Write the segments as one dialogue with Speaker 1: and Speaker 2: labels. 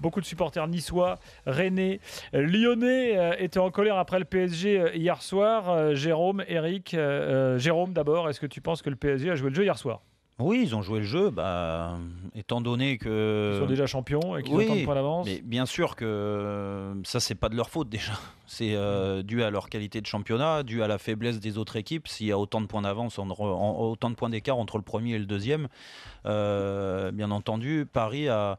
Speaker 1: Beaucoup de supporters niçois, rennais, euh, lyonnais euh, étaient en colère après le PSG euh, hier soir. Jérôme, Eric, Jérôme d'abord, est-ce que tu penses que le PSG a joué le jeu hier soir
Speaker 2: oui, ils ont joué le jeu, bah, étant donné que... Ils sont déjà
Speaker 1: champions et qu'ils ont autant de points Mais
Speaker 2: bien sûr que ça, c'est pas de leur faute déjà. C'est dû à leur qualité de championnat, dû à la faiblesse des autres équipes. S'il y a autant de points d'avance, autant de points d'écart entre le premier et le deuxième, bien entendu, Paris a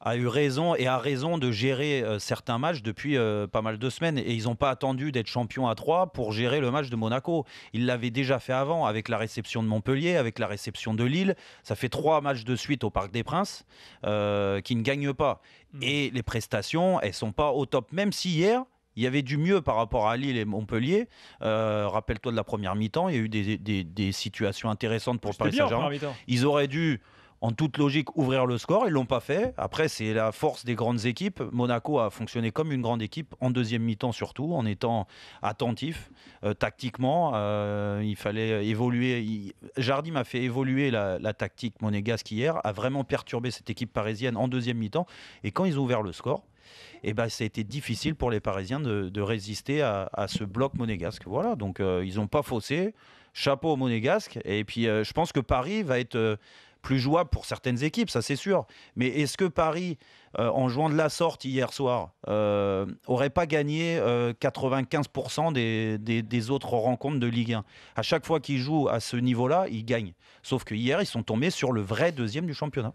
Speaker 2: a eu raison et a raison de gérer euh, certains matchs depuis euh, pas mal de semaines. Et ils n'ont pas attendu d'être champions à 3 pour gérer le match de Monaco. Ils l'avaient déjà fait avant avec la réception de Montpellier, avec la réception de Lille. Ça fait trois matchs de suite au Parc des Princes euh, qui ne gagnent pas. Mm. Et les prestations, elles sont pas au top. Même si hier, il y avait du mieux par rapport à Lille et Montpellier. Rappelle-toi de la première mi-temps, il y a eu des, situations intéressantes pour Paris Saint-Germain. Ils auraient dû en toute logique, ouvrir le score. Ils ne l'ont pas fait. Après, c'est la force des grandes équipes. Monaco a fonctionné comme une grande équipe, en deuxième mi-temps surtout, en étant attentif euh, tactiquement. Euh, il fallait évoluer. Jardim a fait évoluer la, tactique monégasque hier, a vraiment perturbé cette équipe parisienne en deuxième mi-temps. Et quand ils ont ouvert le score, eh ben, ça a été difficile pour les Parisiens de, résister à, ce bloc monégasque. Voilà, donc euh, ils n'ont pas faussé. Chapeau au monégasque. Et puis je pense que Paris va être plus jouable pour certaines équipes, ça c'est sûr. Mais est-ce que Paris, euh, en jouant de la sorte hier soir, euh, aurait pas gagné 95% euh, des, autres rencontres de Ligue 1 À chaque fois qu'ils jouent à ce niveau-là, ils gagnent. Sauf que hier, ils sont tombés sur le vrai deuxième du championnat.